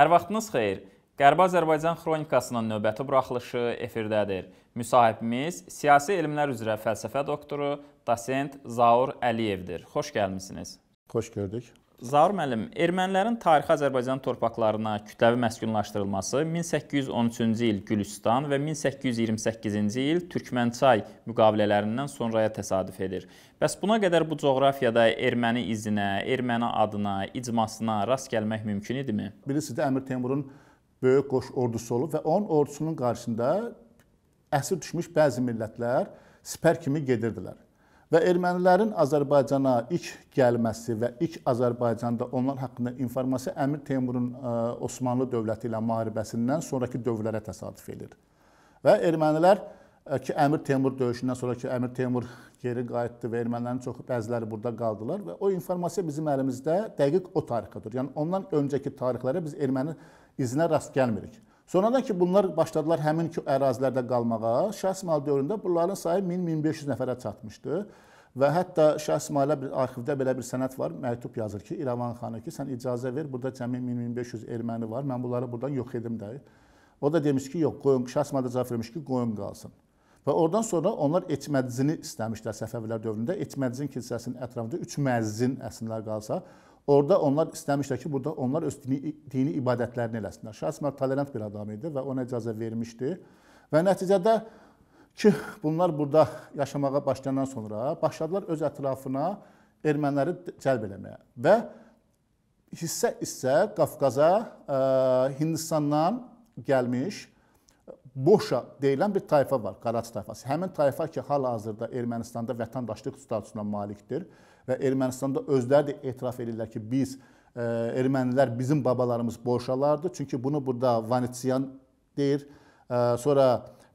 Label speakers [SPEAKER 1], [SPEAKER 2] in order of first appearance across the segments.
[SPEAKER 1] Hər vaxtınız xeyir. Qərbi Azərbaycan xronikasının növbəti buraxılışı efirdədir. Müsahibimiz siyasi elmlər üzrə fəlsəfə doktoru, dosent Zaur Əliyevdir. Xoş gəlmisiniz. Xoş gördük. Zaur müəllim, ermənilərin tarixi Azərbaycan torpaqlarına kütləvi məskunlaşdırılması 1813-cü il Gülüstan və 1828-ci il Türkmənçay müqavilələrindən sonraya təsadüf edir. Bəs buna qədər bu coğrafiyada erməni izinə, erməni adına, icmasına rast gəlmək mümkün idimi?
[SPEAKER 2] Bilirsiniz, Əmir Teymurun böyük qoş ordusu olub və onun ordusunun qarşısında əsir düşmüş bəzi millətlər sipər kimi gedirdilər və ermənilərin Azərbaycana ilk gəlməsi və ilk Azərbaycanda onlar haqqında informasiya Əmir Teymurun e, Osmanlı dövləti ilə müharibəsindən sonrakı dövrlərə təsadüf edir. Və ermənilər e, ki, Əmir Teymur döyüşündən sonra ki, Əmir Teymur geri qayıtdı və ermənilərin çoxu bəziləri burada qaldılar və o informasiya bizim əlimizdə dəqiq o tarixdadır. Yəni ondan öncəki tarixlərə biz erməni izinə rast gəlmirik. Sonradan ki, bunlar başladılar həmin ki ərazilərdə qalmağa. Şəxs mal dövründə bunların sayı 1000-1500 nəfərə çatmışdı. Və hətta şəxs mailə bir arxivdə belə bir sənəd var, məktub yazır ki, İrəvan xanı ki, sən icazə ver, burada cəmi 1500 erməni var, mən bunları buradan yox edim də. O da demiş ki, yox, qoyun, şəxs mailə cavab vermiş ki, qoyun qalsın. Və oradan sonra onlar etmədzini istəmişlər Səfəvilər dövründə. Etmədzin kilsəsinin ətrafında 3 məzzin əslində qalsa, Orda onlar istəmişlər ki, burada onlar öz dini, dini ibadətlərini eləsinlər. Şahsmar tolerant bir adam idi və ona icazə vermişdi. Və nəticədə ki, bunlar burada yaşamağa başlayandan sonra başladılar öz ətrafına erməniləri cəlb eləməyə və hissə-hissə Qafqaza, ə, Hindistandan gəlmiş Boşa deyilən bir tayfa var, Qaraç tayfası. Həmin tayfa ki, hal-hazırda Ermənistanda vətəndaşlıq statusuna malikdir və Ermənistanda özləri də etiraf edirlər ki, biz ə, ermənilər bizim babalarımız boşalardı. Çünki bunu burada Vanitsyan deyir. Ə, sonra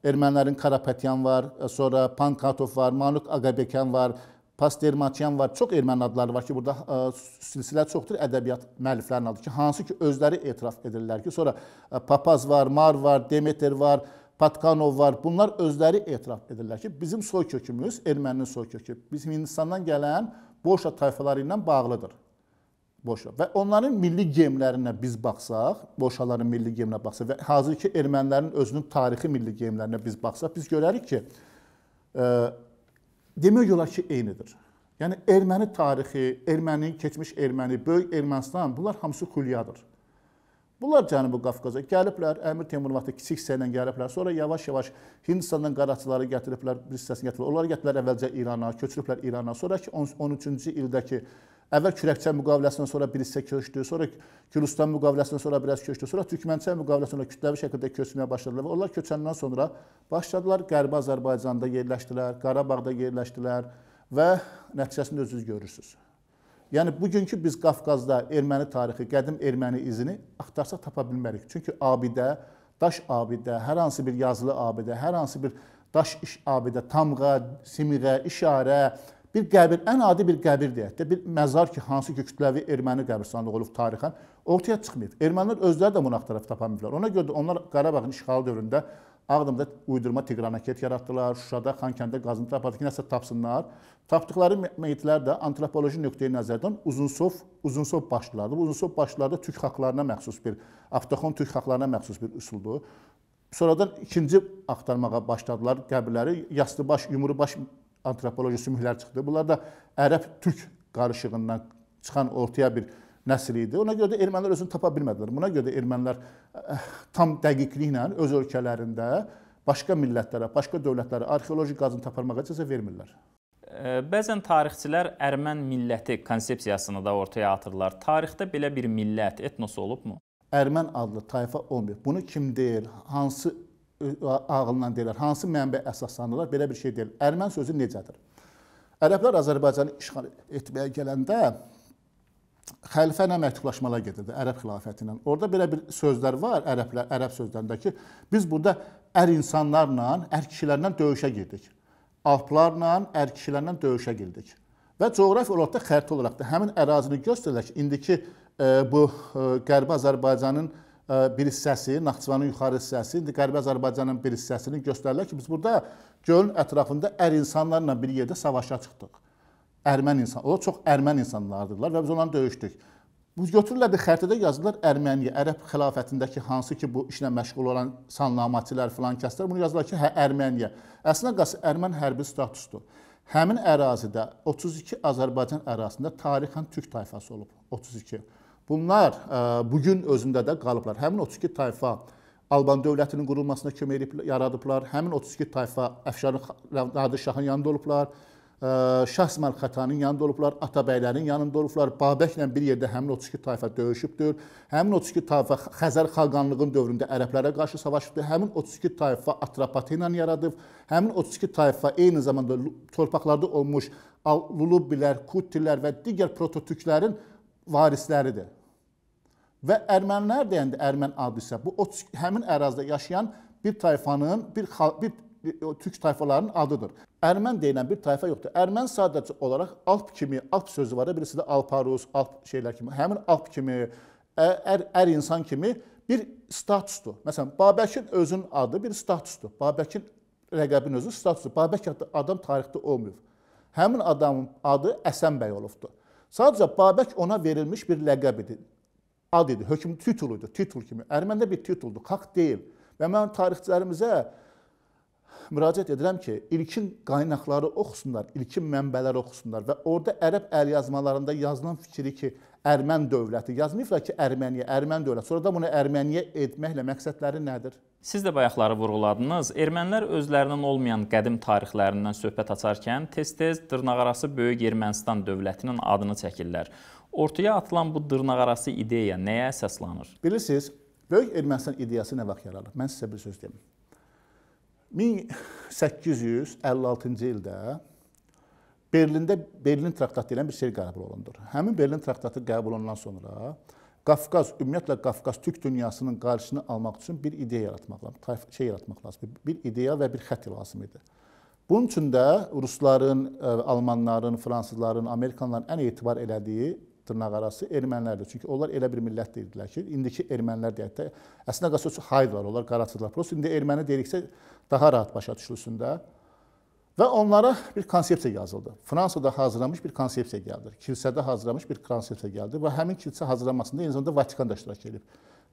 [SPEAKER 2] ermənilərin Karapetyan var, e, sonra Pankatov var, Manuk Ağabekyan var, Pastermaçyan var. Çox erməni adları var ki, burada e, silsilə çoxdur ədəbiyyat müəlliflərinin adı ki, hansı ki özləri etiraf edirlər ki, sonra e, Papaz var, Mar var, Demeter var, Patkanov var. Bunlar özləri etiraf edirlər ki, bizim soy kökümüz erməninin soy kökü. Bizim Hindistandan gələn Boşa tayfaları ilə bağlıdır boşa. Və onların milli geyimlərinə biz baxsaq, boşaların milli geyiminə baxsaq və hazırki ermənilərin özünün tarixi milli geyimlərinə biz baxsaq, biz görərik ki, e, demək olar ki, eynidir. Yəni erməni tarixi, erməni, keçmiş erməni, böyük Ermənistan, bunlar hamısı xülyadır. Bunlar Cənubi Qafqaza gəliblər, Əmir Teymur vaxtı kiçik hissəylə gəliblər. Sonra yavaş-yavaş Hindistandan qaraçıları gətiriblər, bir hissəsini gətiriblər. Onları gətiriblər əvvəlcə İrana, köçürüblər İrana. Sonra ki 13-cü ildəki Əvvəl Kürəkçay müqaviləsindən sonra bir hissə köçdü, sonra Gürüstan müqaviləsindən sonra biraz köçdü, sonra Türkmənçay müqaviləsindən sonra kütləvi şəkildə köçməyə başladılar və onlar köçəndən sonra başladılar Qərbi Azərbaycanda yerləşdilər, Qarabağda yerləşdilər və nəticəsini özünüz görürsüz. Yəni bugünkü biz Qafqazda erməni tarixi, qədim erməni izini axtarsaq tapa bilmərik. Çünki abidə, daş abidə, hər hansı bir yazılı abidə, hər hansı bir daş iş abidə, tamğa, simiğə, işarə, Bir qəbir, ən adi bir qəbir deyək də, bir məzar ki, hansı ki, kütləvi erməni qəbirstanlığı olub tarixən, ortaya çıxmayıb. Ermənilər özləri də buna tərəf tapanmıblar. Ona görə də onlar Qarabağın işğalı dövründə Ağdamda uydurma Tiqranaket yaratdılar, Şuşada, Xankəndə qazıntı apardı ki, nəsə tapsınlar. Tapdıqları meyitlər də antropoloji nöqteyi nəzərdən uzunsov, uzunsov başlılardı. Bu uzunsov başlılarda türk xalqlarına məxsus bir, avtoxon türk xalqlarına məxsus bir üsuldur. Sonradan ikinci axtarmağa başladılar qəbirləri. Yastıbaş, Yumrubaş antropoloji sümüklər çıxdı. Bunlar da ərəb-türk qarışığından çıxan ortaya bir nəsil idi. Ona görə də ermənilər özünü tapa bilmədilər. Buna görə də ermənilər eh, tam dəqiqliklə öz ölkələrində başqa millətlərə, başqa dövlətlərə arxeoloji qazın taparmağa icazə vermirlər.
[SPEAKER 1] Eh, bəzən tarixçilər ərmən milləti konsepsiyasını da ortaya atırlar. Tarixdə belə bir millət, etnos olubmu?
[SPEAKER 2] Ərmən adlı tayfa olmayıb. Bunu kim deyir, hansı ağılından deyirlər, hansı mənbə əsaslanırlar, belə bir şey deyil. Ermən sözü necədir? Ərəblər Azərbaycanı işğal etməyə gələndə xəlifə ilə məktublaşmalar gedirdi Ərəb xilafəti ilə. Orada belə bir sözlər var Ərəblər, Ərəb sözlərindəki. Biz burada ər insanlarla, ər kişilərlə döyüşə girdik. Alplarla, ər kişilərlə döyüşə girdik. Və coğrafi olaraq da xəritə olaraq da həmin ərazini göstərirlər ki, indiki e, bu e, Qərbi Azərbaycanın e, bir hissəsi, Naxçıvanın yuxarı hissəsi, indi Qərbi Azərbaycanın bir hissəsini göstərirlər ki, biz burada gölün ətrafında ər insanlarla bir yerdə savaşa çıxdıq. Ərmən insan, o çox ərmən insanlardırlar və biz onları döyüşdük. Bu götürülərdi xəritədə yazdılar Erməniyə, Ərəb xilafətindəki hansı ki bu işlə məşğul olan sanlamatçılar filan kəslər bunu yazdılar ki, hə Erməniyə. Əslində qası Ermən hərbi statusdur. Həmin ərazidə 32 Azərbaycan ərazisində tarixən türk tayfası olub. 32. Bunlar e, bu gün özündə də qalıblar. Həmin 32 tayfa Alban dövlətinin qurulmasına kömək edib yaradıblar. Həmin 32 tayfa Əfşarın Nadir Şahın yanında olublar. E, Şah İsmail Xətanın yanında olublar, Atabəylərin yanında olublar. Babəklə bir yerdə həmin 32 tayfa döyüşübdür. Həmin 32 tayfa Xəzər xaqanlığının dövründə ərəblərə qarşı savaşıbdır. Həmin 32 tayfa Atrapatena yaradıb. Həmin 32 tayfa eyni zamanda torpaqlarda olmuş Lullubilər, Kuttilər və digər prototürklərin varisləridir. Və ermənilər deyəndə ermən adısa bu o həmin ərazidə yaşayan bir tayfanın, bir bir türk tayfalarının adıdır. Ermən deyilən bir tayfa yoxdur. Ermən sadəcə olaraq alp kimi, alp sözü var da, birisi də alparus, alp şeylər kimi. Həmin alp kimi, ər, ər insan kimi bir statusdur. Məsələn, Babəkin özünün adı bir statusdur. Babəkin rəqəbin özü statusdur. Babək adlı adam tarixdə olmayıb. Həmin adamın adı Əsənbəy olubdur. Sadəcə Babək ona verilmiş bir ləqəb idi ad idi, hökm titul idi, titul kimi. Ermənində bir tituldur, haqq deyil. Və mən tarixçilərimizə müraciət edirəm ki, ilkin qaynaqları oxusunlar, ilkin mənbələri oxusunlar və orada ərəb əlyazmalarında yazılan fikri ki, Ermən dövləti yazmayıblar ki, Erməniyə, Ermən dövləti. Sonra da bunu Erməniyə etməklə məqsədləri nədir?
[SPEAKER 1] Siz də bayaqları vurğuladınız. Ermənilər özlərinin olmayan qədim tarixlərindən söhbət açarkən tez-tez dırnaqarası Böyük Ermənistan dövlətinin adını çəkirlər. Ortaya atılan bu dırnaqarası ideya nəyə əsaslanır?
[SPEAKER 2] Bilirsiniz, Böyük Ermənistan ideyası nə vaxt yaranır? Mən sizə bir söz deyim. 1856-cı ildə Berlində Berlin traktatı ilə bir şey qəbul olunur. Həmin Berlin traktatı qəbul olunan sonra Qafqaz, ümumiyyətlə Qafqaz türk dünyasının qarşısını almaq üçün bir ideya yaratmaq lazım, şey yaratmaq lazım, bir ideya və bir xətt lazım idi. Bunun üçün də rusların, almanların, fransızların, amerikanların ən etibar elədiyi dırnaqarası ermənilərdir. Çünki onlar elə bir millət deyildilər ki, indiki ermənilər deyək də, əslində qasası haydılar, onlar qaraçıdılar. Prosta indi erməni deyiriksə daha rahat başa düşülsün də. Və onlara bir konsepsiya yazıldı. Fransada hazırlanmış bir konsepsiya gəldi. Kilsədə hazırlanmış bir konsepsiya gəldi və həmin kilsə hazırlanmasında eyni zamanda Vatikan da iştirak edib.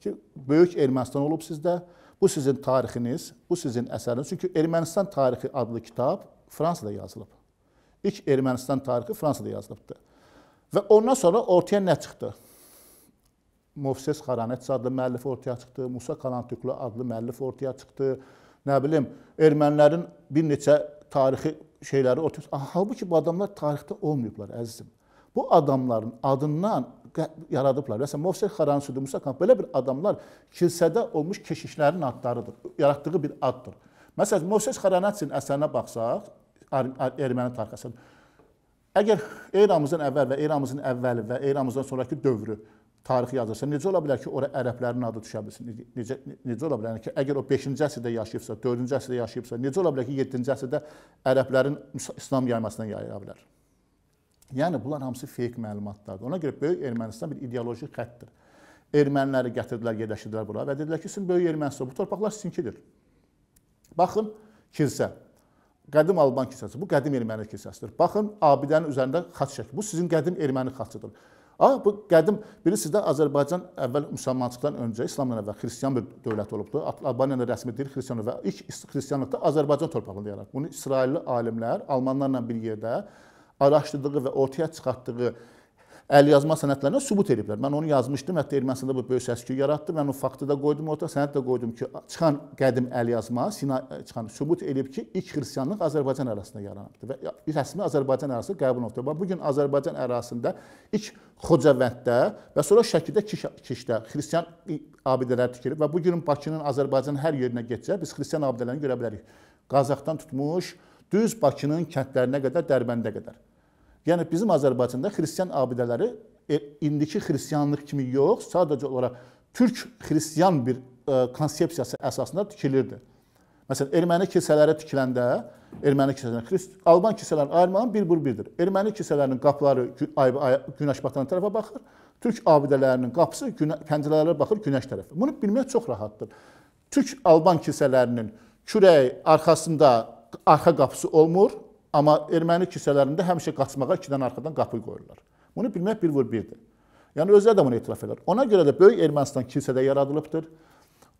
[SPEAKER 2] Ki böyük Ermənistan olub sizdə. Bu sizin tarixiniz, bu sizin əsəriniz. Çünki Ermənistan tarixi adlı kitab Fransada yazılıb. İlk Ermənistan tarixi Fransada yazılıbdı. Və ondan sonra ortaya nə çıxdı? Movses Xaranets adlı müəllif ortaya çıxdı, Musa Kalantuklu adlı müəllif ortaya çıxdı. Nə bilim, ermənilərin bir neçə tarixi şeyləri ortaya. Halbuki bu adamlar tarixdə olmayıblar əzizim. Bu adamların adından yaradıblar. Məsələn, Mofsel Xaransudu, Musa Kamp belə bir adamlar kilsədə olmuş keşişlərin adlarıdır. Yaratdığı bir addır. Məsələn, Mofsel Xaranatsin əsərinə baxsaq, erməni tarixəsində Əgər eramızdan əvvəl və eramızın əvvəli və eramızdan sonrakı dövrü tarixi yazırsa, necə ola bilər ki, ora ərəblərin adı düşə bilsin? Necə, necə ola bilər ki, əgər o 5-ci əsrdə yaşayıbsa, 4-cü əsrdə yaşayıbsa, necə ola bilər ki, 7-ci əsrdə ərəblərin İslam yaymasına yayıla bilər? Yəni bunlar hamısı fake məlumatlardır. Ona görə böyük Ermənistan bir ideoloji xəttdir. Erməniləri gətirdilər, yerləşdirdilər bura və dedilər ki, sizin böyük Ermənistan, bu torpaqlar sizinkidir. Baxın, kilsə. Qədim Alban kilsəsi, bu qədim erməni kilsəsidir. Baxın, abidənin üzərində xaç şəkli. Bu sizin qədim erməni xaçıdır. Amma bu qədim bilirsiniz də Azərbaycan əvvəl müsəlmanlıqdan öncə İslamdan əvvəl xristian bir dövlət olubdu. Albaniyanın rəsmi dili xristianlıq və ilk xristianlıq da Azərbaycan torpağında yaranıb. Bunu İsrailli alimlər Almanlarla bir yerdə araşdırdığı və ortaya çıxartdığı əlyazma sənədlərinə sübut ediblər. Mən onu yazmışdım, hətta Ermənistanda bu böyük səs-küy yaratdı. Mən o faktı da qoydum orta, sənəd də qoydum ki, çıxan qədim əlyazma Sina e, çıxan sübut edib ki, ilk xristianlıq Azərbaycan ərazisində yaranıbdı və rəsmi Azərbaycan ərazisi qəbul olundu. Bu gün Azərbaycan ərazisində ilk Xocavənddə və sonra Şəkidə Kişdə xristian abidələr tikilib və bu gün Bakının Azərbaycan hər yerinə getsək biz xristian abidələrini görə bilərik. Qazaxdan tutmuş düz Bakının kəndlərinə qədər, Dərbəndə qədər. Yəni bizim Azərbaycanda xristian abidələri e, indiki xristianlıq kimi yox, sadəcə olaraq türk xristian bir e, konsepsiyası əsasında tikilirdi. Məsələn, erməni kilsələri tikiləndə erməni kilsələrindən xrist alban kilsələrini ayırmağın bir bur birdir. Erməni kilsələrinin qapıları günəş batan tərəfə baxır, türk abidələrinin qapısı pəncərələrə baxır günəş tərəfə. Bunu bilmək çox rahatdır. Türk alban kilsələrinin kürəyi arxasında arxa qapısı olmur, Amma erməni kilsələrində həmişə qaçmağa iki dənə arxadan qapı qoyurlar. Bunu bilmək bir vur birdir. Yəni özləri də bunu etiraf edirlər. Ona görə də böyük Ermənistan kilsədə yaradılıbdır.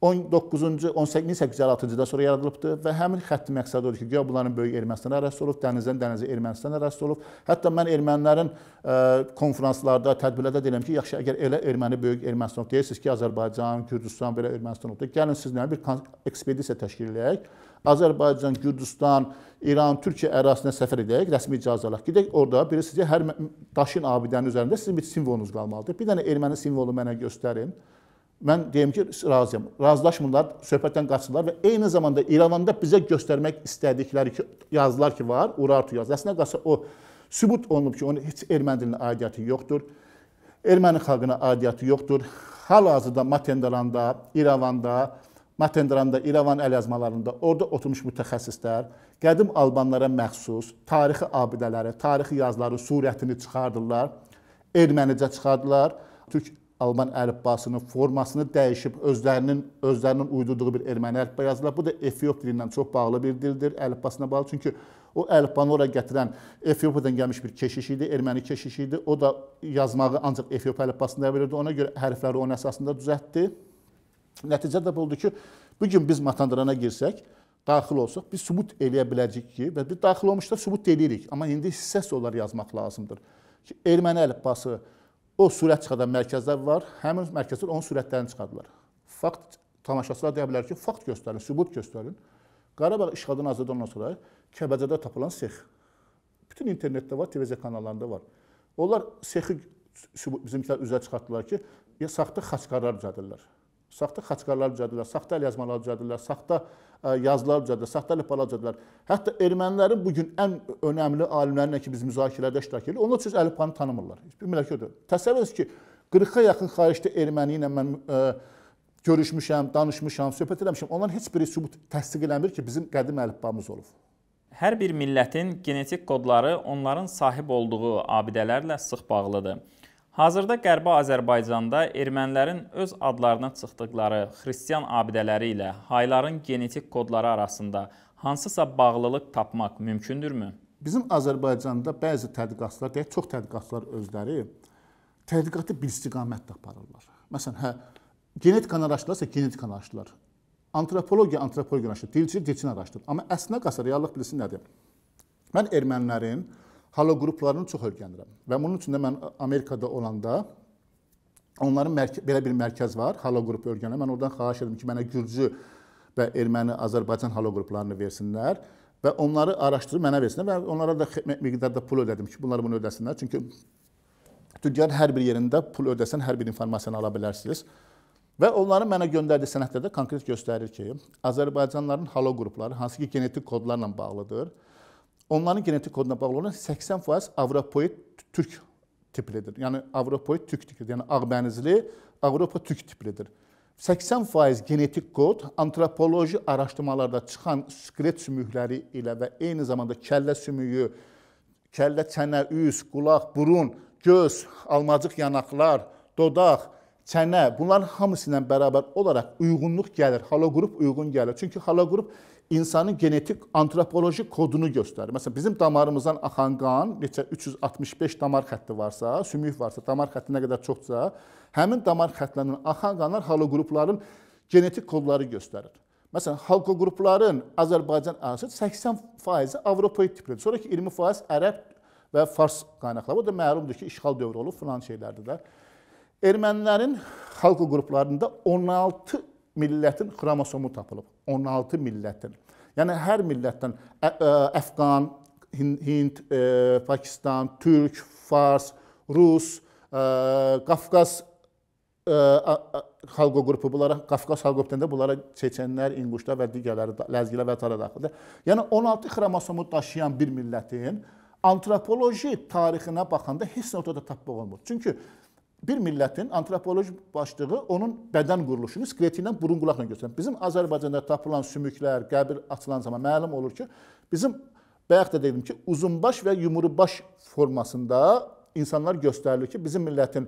[SPEAKER 2] 19-cu, 1856-cıda sonra yaradılıbdır və həmin xətti məqsədi odur ki, guya bunların böyük Ermənistana ərəst olub, dənizdən dənizə Ermənistana ərəst olub. Hətta mən ermənilərin ə, e, konfranslarda, tədbirlərdə deyirəm ki, yaxşı, əgər elə erməni böyük Ermənistan deyirsiniz ki, Azərbaycan, Gürcüstan belə Ermənistan oldu. Gəlin sizlə bir ekspedisiya təşkil edək. Azərbaycan, Gürcüstan, İran, Türkiyə ərazisinə səfər edək, rəsmi icazə alaq. Gedək orada biri sizə hər daşın abidənin üzərində sizin bir simvolunuz qalmalıdır. Bir dənə erməni simvolu mənə göstərin mən deyim ki, razıyam. Razılaşmırlar, söhbətdən qaçırlar və eyni zamanda İrəvanda bizə göstərmək istədikləri ki, yazılar ki, var, Urartu yazı. Əslində qalsa o sübut olunub ki, onun heç erməni dilinə aidiyyəti yoxdur. Erməni xalqına aidiyyəti yoxdur. Hal-hazırda Matendranda, İrəvanda, Matendranda, İrəvan əlyazmalarında orada oturmuş mütəxəssislər qədim albanlara məxsus tarixi abidələri, tarixi yazıları surətini çıxardılar, ermənicə çıxardılar. Türk Alman əlifbasının formasını dəyişib özlərinin özlərinin uydurduğu bir erməni əlifba yazdılar. Bu da Efiop dilindən çox bağlı bir dildir, əlifbasına bağlı. Çünki o əlifbanı ora gətirən Efiopadan gəlmiş bir keşiş idi, erməni keşiş idi. O da yazmağı ancaq Efiop əlifbasında bilirdi. Ona görə hərfləri onun əsasında düzəltdi. Nəticədə oldu ki, bu gün biz Matandrana girsək, daxil olsaq, biz sübut eləyə biləcəyik ki, və biz daxil olmuşda sübut eləyirik. Amma indi hissəsi olar yazmaq lazımdır. Ki, erməni əlifbası o sürət çıxadan mərkəzlər var. Həmin mərkəzlər onun sürətlərini çıxardılar. Fakt tamaşaçılar deyə bilər ki, fakt göstərin, sübut göstərin. Qarabağ işğaldan azad olandan sonra Kəbəcərdə tapılan sex bütün internetdə var, televiziya kanallarında var. Onlar sexi bizimkilər üzə çıxartdılar ki, ya saxta xaçqarlar düzəldirlər. Saxta xaçqarlar düzəldirlər, saxta əlyazmalar düzəldirlər, saxta e, yazılar düzəldirlər, saxta ləpalar düzəldirlər. Hətta ermənilərin bu gün ən önəmli alimlərinə ki, biz müzakirədə iştirak edirik, onlar siz əlifbanı tanımırlar. Bir millət yoxdur. Təsəvvür edin ki, 40-a yaxın xaricdə erməni ilə mən ə, e, görüşmüşəm, danışmışam, söhbət etmişəm. Onların heç biri sübut təsdiq eləmir ki, bizim qədim əlifbamız olub.
[SPEAKER 1] Hər bir millətin genetik kodları onların sahib olduğu abidələrlə sıx bağlıdır. Hazırda Qərbi Azərbaycanda ermənilərin öz adlarına çıxdıqları xristian abidələri ilə hayların genetik kodları arasında hansısa bağlılıq tapmaq mümkündürmü?
[SPEAKER 2] Bizim Azərbaycanda bəzi tədqiqatçılar, deyək çox tədqiqatçılar özləri tədqiqatı bir istiqamətdə aparırlar. Məsələn, hə genetikanı araşdırırlarsa genetikanı araşdırırlar. Antropologiya antropologiya araşdırır, dilçilik dilçini araşdırır. Amma əslinə qalsa reallıq bilirsin nədir? Mən ermənilərin holoqruplarını çox öyrənirəm. Və bunun üçün də mən Amerikada olanda onların belə bir mərkəz var, holoqrup öyrənə. Mən oradan xahiş etdim ki, mənə Gürcü və Erməni Azərbaycan holoqruplarını versinlər və onları araşdırıb mənə versinlər və onlara da miqdarda pul ödədim ki, bunlar bunu ödəsinlər. Çünki dünyanın hər bir yerində pul ödəsən hər bir informasiyanı ala bilərsiniz. Və onların mənə göndərdiyi sənədlərdə konkret göstərir ki, Azərbaycanlıların holoqrupları hansı ki genetik kodlarla bağlıdır Onların genetik koduna bağlı olan 80% Avropoid Türk tiplidir. Yəni Avropoid Türk tiplidir. Yəni ağbənizli Avropa Türk tiplidir. 80% genetik kod antropoloji araşdırmalarda çıxan skelet sümükləri ilə və eyni zamanda kəllə sümüyü, kəllə çənə, üz, qulaq, burun, göz, almacıq yanaqlar, dodaq, çənə, bunların hamısı ilə bərabər olaraq uyğunluq gəlir. Haloqrup uyğun gəlir. Çünki haloqrup insanın genetik antropoloji kodunu göstərir. Məsələn, bizim damarımızdan axan qan neçə 365 damar xətti varsa, sümük varsa, damar xətti nə qədər çoxsa, həmin damar xəttlərindən axan qanlar haloqrupların genetik kodları göstərir. Məsələn, haloqrupların Azərbaycan ərazisi 80% Avropoid tipidir. Sonrakı 20% ərəb və fars qaynaqları. Bu da məlumdur ki, işğal dövrü olub filan şeylərdir də. Ermənilərin xalq qruplarında 16 millətin xromosomu tapılıb. 16 millətin. Yəni hər millətdən ə, ə, Əfqan, Hind, ə, Pakistan, Türk, Fars, Rus, ə, Qafqaz xalq qrupu bunlara Qafqaz xalq qrupundan bunlara çeçənlər, inquşlar və digərləri ləzgilər və tara daxildir. Yəni 16 xromosomu daşıyan bir millətin antropoloji tarixinə baxanda heç nə ortada tapmaq olmur. Çünki bir millətin antropoloji başlığı onun bədən quruluşunu skeletindən burun qulaqla göstərir. Bizim Azərbaycanda tapılan sümüklər, qəbir açılan zaman məlum olur ki, bizim bayaq da dedim ki, uzunbaş və yumrubaş formasında insanlar göstərilir ki, bizim millətin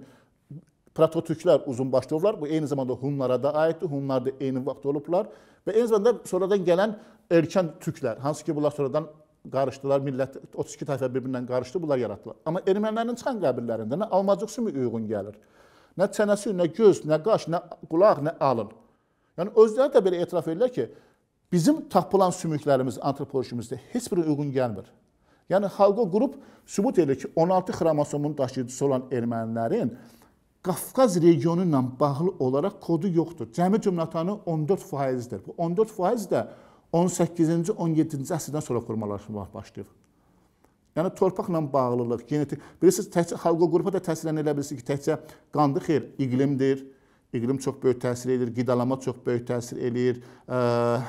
[SPEAKER 2] prototürklər uzunbaşlı olublar. Bu eyni zamanda Hunlara da aiddir. Hunlar da eyni vaxt olublar və eyni zamanda sonradan gələn erkən türklər, hansı ki bunlar sonradan qarışdılar, millət 32 tayfa bir-birindən qarışdı, bunlar yaratdılar. Amma ermənilərin çıxan qəbirlərində nə almacıq sümü uyğun gəlir, nə çənəsi, nə göz, nə qaş, nə qulaq, nə alın. Yəni özləri də belə etiraf edirlər ki, bizim tapılan sümüklərimiz antropolojimizdə heç biri uyğun gəlmir. Yəni xalqo qrup sübut edir ki, 16 xromosomun daşıyıcısı olan ermənilərin Qafqaz regionu ilə bağlı olaraq kodu yoxdur. Cəmi cümlətanı 14%-dir. Bu 14% də 18-ci, 17-ci əsrdən sonra formalaşmağa başlayıb. Yəni torpaqla bağlılıq, genetik. Bilirsiniz, təkcə xalqa qrupa da təsirlənə elə bilirsiniz ki, təkcə qandı xeyr, iqlimdir. İqlim çox böyük təsir edir, qidalama çox böyük təsir eləyir. Ə,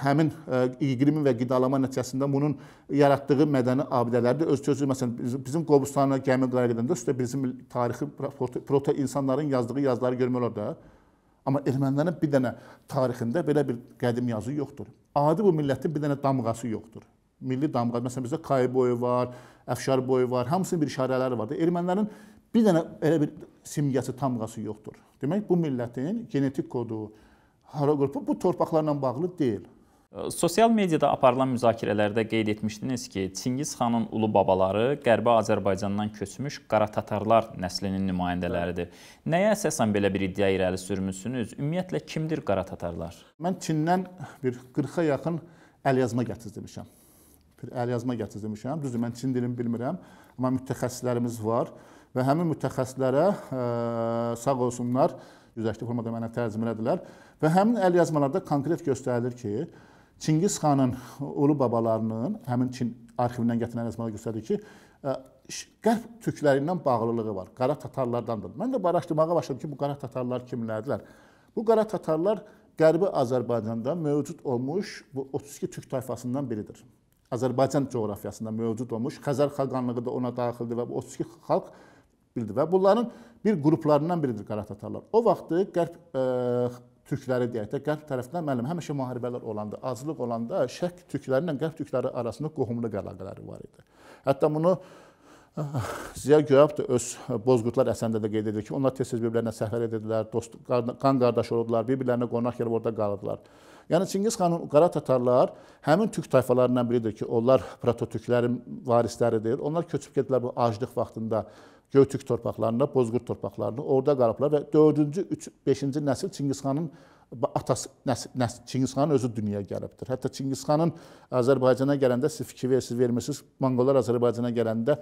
[SPEAKER 2] həmin ə, iqlimin və qidalama nəticəsində bunun yaratdığı mədəni abidələr də öz sözü məsələn bizim Qobustana gəmi qayıqında üstə bizim tarixi proto insanların yazdığı yazıları görmək olar da. Amma ermənilərin bir dənə tarixində belə bir qədim yazı yoxdur. Adi bu millətin bir dənə damğası yoxdur. Milli damğa, məsələn bizdə Kayboy var, Əfşar boy var, hamısının bir işarələri var. Ermənilərin bir dənə elə bir simgəsi, tamğası yoxdur. Demək bu millətin genetik kodu, horoqrafı bu torpaqlarla bağlı deyil.
[SPEAKER 1] Sosial mediada aparılan müzakirələrdə qeyd etmişdiniz ki, Çingiz xanın ulu babaları Qərbi Azərbaycandan köçmüş qara tatarlar nəslinin nümayəndələridir. Nəyə əsasən belə bir iddia irəli sürmüsünüz? Ümumiyyətlə kimdir qara tatarlar?
[SPEAKER 2] Mən Çindən bir 40-a yaxın əlyazma gətirib demişəm. Bir əlyazma gətirib demişəm. Düzdür, mən Çin dilini bilmirəm, amma mütəxəssislərimiz var və həmin mütəxəssislərə sağ olsunlar, güzəşli formada mənə tərcümə etdilər və həmin əlyazmalarda konkret göstərilir ki, Çingiz xanın ulu babalarının həmin Çin arxivindən gətirilən əzmada göstərir ki, qərb türklərindən bağlılığı var. Qara tatarlardandır. Mən də araşdırmağa başladım ki, bu qara tatarlar kimlərdirlər? Bu qara tatarlar Qərbi Azərbaycanda mövcud olmuş bu 32 türk tayfasından biridir. Azərbaycan coğrafiyasında mövcud olmuş Xəzər xaqanlığı da ona daxildir və bu 32 xalq bildi və bunların bir qruplarından biridir qara tatarlar. O vaxtı qərb e, türkləri deyək də qərb tərəfindən müəllim həmişə müharibələr olanda, aclıq olanda şərq türkləri ilə qərb türkləri arasında qohumluq əlaqələri var idi. Hətta bunu ah, Ziya Göyab da öz eh, Bozqurtlar əsərində də qeyd edir ki, onlar tez-tez bir-birlərinə səfər edirdilər, dost qan qardaşı oldular, bir-birlərinə qonaq yerib orada qalırdılar. Yəni Çingiz xanın qara tatarlar həmin türk tayfalarından biridir ki, onlar proto-türklərin varisləridir. Onlar köçüb getdilər bu aclıq vaxtında Göytük torpaqlarında, Bozqurt torpaqlarında orada qalıblar və 4-cü, 5-ci nəsil Çingizxanın atası nəs, nəs, Çingizxanın özü dünyaya gəlibdir. Hətta Çingizxanın Azərbaycana gələndə siz fikir versiniz, vermisiniz. Monqollar Azərbaycana gələndə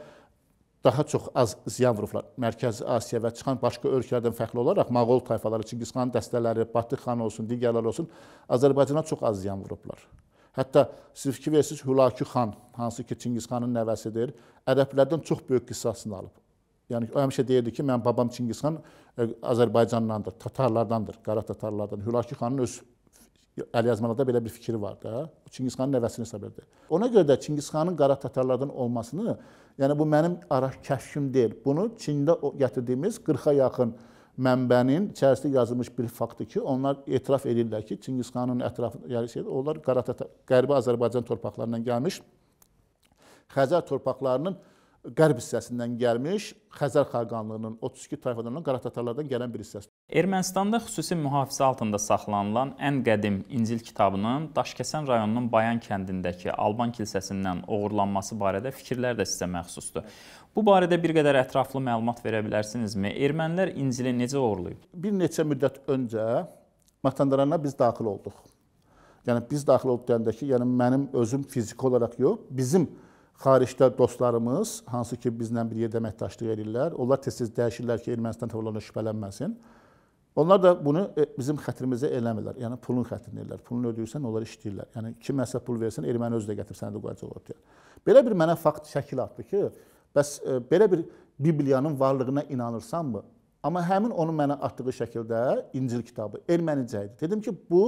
[SPEAKER 2] daha çox az ziyan vurublar. Mərkəzi Asiya və çıxan başqa ölkələrdən fərqli olaraq Mağol tayfaları, Çingizxanın dəstələri, Batı xan olsun, digərləri olsun, Azərbaycana çox az ziyan vurublar. Hətta siz fikir versiniz, Hülakü xan, hansı ki Çingizxanın nəvəsidir, ərəblərdən çox böyük qisasını alıb. Yəni o həmişə deyirdi ki, mənim babam Çingizxan e, Azərbaycandandır, tatarlardandır, qara tatarlardan. Hülaki xanın öz əlyazmalarda belə bir fikri var da. Çingizxanın nəvəsini hesab edir. Ona görə də Çingizxanın qara tatarlardan olmasını, yəni bu mənim araş kəşfim deyil. Bunu Çində gətirdiyimiz 40-a yaxın mənbənin içərisində yazılmış bir faktdır ki, onlar etiraf edirlər ki, Çingizxanın ətrafı, yəni şeydir, onlar qara tatar, Qərbi Azərbaycan torpaqlarından gəlmiş Xəzər torpaqlarının qərb hissəsindən gəlmiş Xəzər xaqanlığının 32 tayfalarından qara tatarlardan gələn bir hissəsidir.
[SPEAKER 1] Ermənistanda xüsusi mühafizə altında saxlanılan ən qədim İncil kitabının Daşkəsən rayonunun Bayan kəndindəki Alban kilsəsindən oğurlanması barədə fikirlər də sizə məxsusdur. Bu barədə bir qədər ətraflı məlumat verə bilərsinizmi? Ermənilər İncili necə oğurlayıb?
[SPEAKER 2] Bir neçə müddət öncə Matandarana biz daxil olduq. Yəni biz daxil olduq deyəndə ki, yəni mənim özüm fiziki olaraq yox, bizim Xaricdə dostlarımız, hansı ki bizlə bir yerdə əməkdaşlıq edirlər, onlar tez-tez dəyişirlər ki, Ermənistan tərəfindən şübhələnməsin. Onlar da bunu e, bizim xətrimizə eləmirlər. Yəni pulun xətrini edirlər. Pulunu ödəyirsən, onlar işləyirlər. Yəni kiməsə pul versin, erməni özü də gətirib səni də qoyacaq ortaya. Belə bir mənə fakt şəkil atdı ki, bəs e, belə bir Bibliyanın varlığına inanırsanmı? Amma həmin onun mənə atdığı şəkildə İncil kitabı ermənicə idi. Dedim ki, bu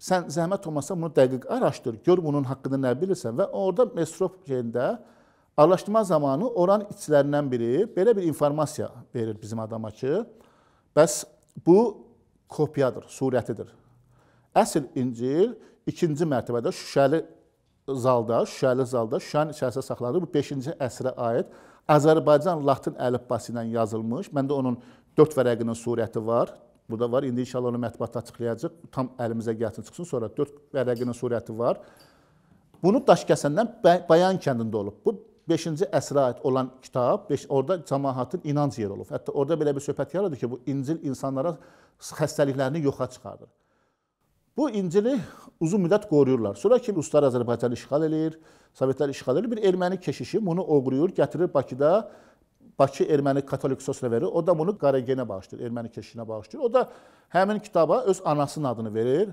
[SPEAKER 2] sən zəhmət olmasa bunu dəqiq araşdır, gör bunun haqqında nə bilirsən və orada Mesrop şeyində araşdırma zamanı oranın içlərindən biri belə bir informasiya verir bizim adama ki, bəs bu kopyadır, surətidir. Əsl İncil ikinci mərtəbədə Şüşəli zalda, Şüşəli zalda, Şüşənin içərisində saxlanılır. Bu 5-ci əsrə aid Azərbaycan Latın əlifbası ilə yazılmış. Məndə onun 4 vərəqinin surəti var burada var. İndi inşallah onu mətbuatda açıqlayacaq. Tam əlimizə gəlsin, çıxsın. Sonra 4 vərəqinin surəti var. Bunu Daşkəsəndən Bayan kəndində olub. Bu 5-ci əsrə aid olan kitab, beş, orada cəmaatın inanc yeri olub. Hətta orada belə bir söhbət yaradır ki, bu İncil insanlara xəstəliklərini yoxa çıxardır. Bu İncili uzun müddət qoruyurlar. Sonra ki, Ruslar Azərbaycanı işğal eləyir, Sovetlər işğal eləyir. Bir erməni keşişi bunu oğruyur, gətirir Bakıda Bakı Erməni Katolik Sosial verir. O da bunu Qaragenə bağışlayır, erməni keşişinə bağışlayır. O da həmin kitaba öz anasının adını verir.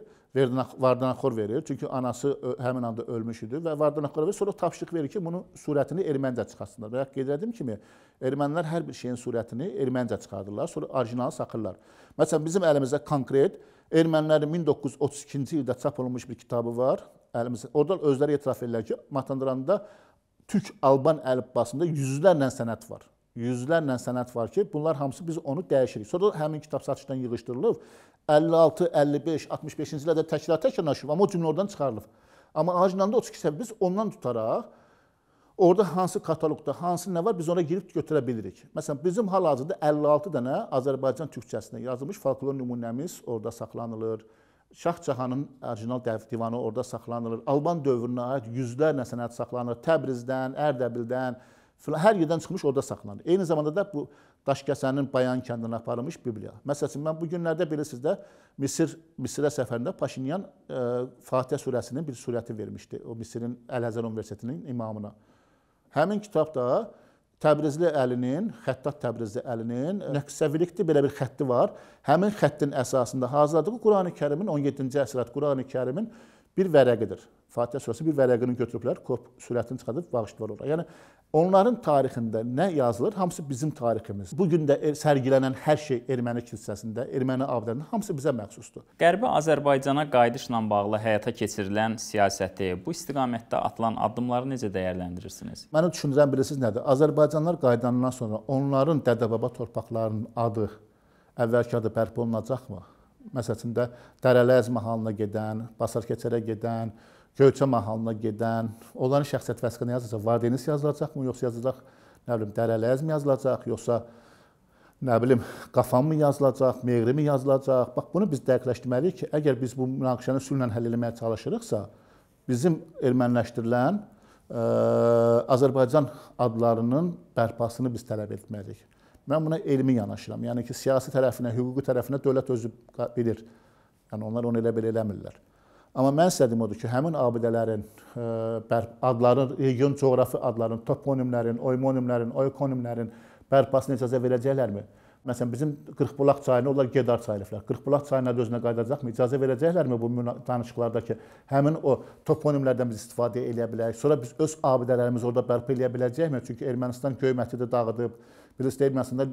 [SPEAKER 2] Vardanakor verir. Çünki anası həmin anda ölmüş idi və Vardanakor verir. Sonra tapşırıq verir ki, bunu surətini ermənicə çıxartsınlar. Bayaq qeyd etdiyim kimi, ermənilər hər bir şeyin surətini ermənicə çıxardırlar, sonra orijinalı saxlayırlar. Məsələn, bizim əlimizdə konkret ermənilərin 1932-ci ildə çap olunmuş bir kitabı var. Əlimizdə orada özləri etiraf edirlər ki, Matandrandə türk-alban əlifbasında yüzlərlə sənət var yüzlərlə sənəd var ki, bunlar hamısı biz onu dəyirik. Sonra həmin kitab satışdan yığışdırılıb 56, 55, 65-ci illərdə təkrar-təkrar naşırılıb, amma o cümlə oradan çıxarılıb. Amma ağacla da 32 səbəb biz ondan tutaraq orada hansı kataloqda, hansı nə var biz ona girib götürə bilirik. Məsələn, bizim hal-hazırda 56 dənə Azərbaycan türkçəsində yazılmış folklor nümunəmiz orada saxlanılır. Şah Cahanın orijinal divanı orada saxlanılır. Alban dövrünə aid yüzlərlə sənəd saxlanılır. Təbrizdən, Ərdəbildən, Filan hər yerdən çıxmış orada saxlanır. Eyni zamanda da bu Daşkəsənin Bayan kəndinə aparılmış Bibliya. Məsələn mən bu günlərdə bilirsiniz də Misir Misirə səfərində Paşinyan ə, e, Fatihə surəsinin bir surəti vermişdi o Misirin Əl-Əzhər Universitetinin imamına. Həmin kitab da Təbrizli əlinin, Xəttat Təbrizli əlinin nəqsəvilikdə belə bir xətti var. Həmin xəttin əsasında hazırladığı Qurani-Kərimin 17-ci əsrət Qurani-Kərimin bir vərəqidir. Fatihə surəsi bir vərəqini götürüblər, kop surətini çıxarıb bağışdılar ora. Yəni Onların tarixində nə yazılır? Hamısı bizim tariximiz. Bu gün də er, sərgilənən hər şey Erməni kilsəsində, Erməni abidələrində hamısı bizə məxsusdur.
[SPEAKER 1] Qərbi Azərbaycana qayıdışla bağlı həyata keçirilən siyasəti, bu istiqamətdə atılan addımları necə dəyərləndirirsiniz?
[SPEAKER 2] Mənim düşüncəm bilirsiniz nədir? Azərbaycanlılar qayıdandan sonra onların dədə-baba torpaqlarının adı əvvəlki adı bərpa olunacaqmı? Məsələn, Dərələz mahalına gedən, Basarkeçərə gedən, Göyçə mahalına gedən, onların şəxsiyyət vəsiqəsinə yazılacaq, valideyniniz yazılacaqmı, yoxsa yazılacaq, nə bilim, dərələz mi yazılacaq, yoxsa nə bilim, qafam mı yazılacaq, meğri mi yazılacaq? Bax bunu biz dəqiqləşdirməliyik ki, əgər biz bu münaqişəni sülhlə həll etməyə çalışırıqsa, bizim erməniləşdirilən ə, e, Azərbaycan adlarının bərpasını biz tələb etməliyik. Mən buna elmi yanaşıram. Yəni ki, siyasi tərəfinə, hüquqi tərəfinə dövlət özü bilir. Yəni onlar onu elə belə eləmirlər. Amma mən istədiyim odur ki, həmin abidələrin e, adları, region coğrafi adların, toponimlərin, oymonimlərin, oikonimlərin bərpasına icazə verəcəklərmi? Məsələn, bizim Qırxbulaq çayını onlar Gedar çayılıblar. Qırxbulaq çayına da özünə qayıdacaqmı? İcazə verəcəklərmi bu danışıqlardakı həmin o toponimlərdən biz istifadə edə bilərik? Sonra biz öz abidələrimizi orada bərpa edə biləcəkmi? Çünki Ermənistan göy məscidi dağıdıb. Bilirsiniz, Ermənistanda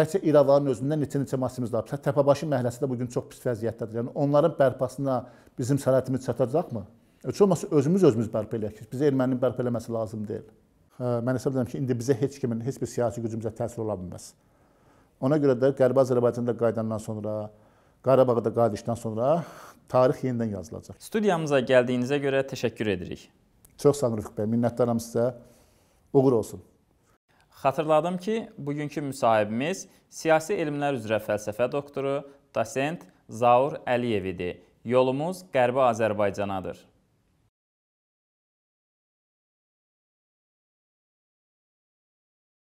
[SPEAKER 2] təkcə İrəvanın özündə neçə-neçə məscidimiz var. Təpəbaşı məhəlləsi də bu gün çox pis vəziyyətdədir. Yəni onların bərpasına bizim sərhədimiz çatacaqmı? Heç olmasa özümüz özümüz bərpa eləyək. Bizə erməninin bərpa eləməsi lazım deyil. E, mən hesab edirəm ki, indi bizə heç kimin, heç bir siyasi gücümüzə təsir ola bilməz. Ona görə də Qərbi Azərbaycanda qayıdandan sonra, Qarabağda qayıdışdan sonra tarix yenidən
[SPEAKER 1] yazılacaq. Studiyamıza gəldiyinizə görə təşəkkür edirik.
[SPEAKER 2] Çox sağ olun Rüfiq bəy, minnətdaram sizə. Uğur olsun.
[SPEAKER 1] Xatırladım ki, bugünkü müsahibimiz siyasi elmlər üzrə fəlsəfə doktoru, dosent Zaur Əliyev idi. Yolumuz Qərbi Azərbaycanadır.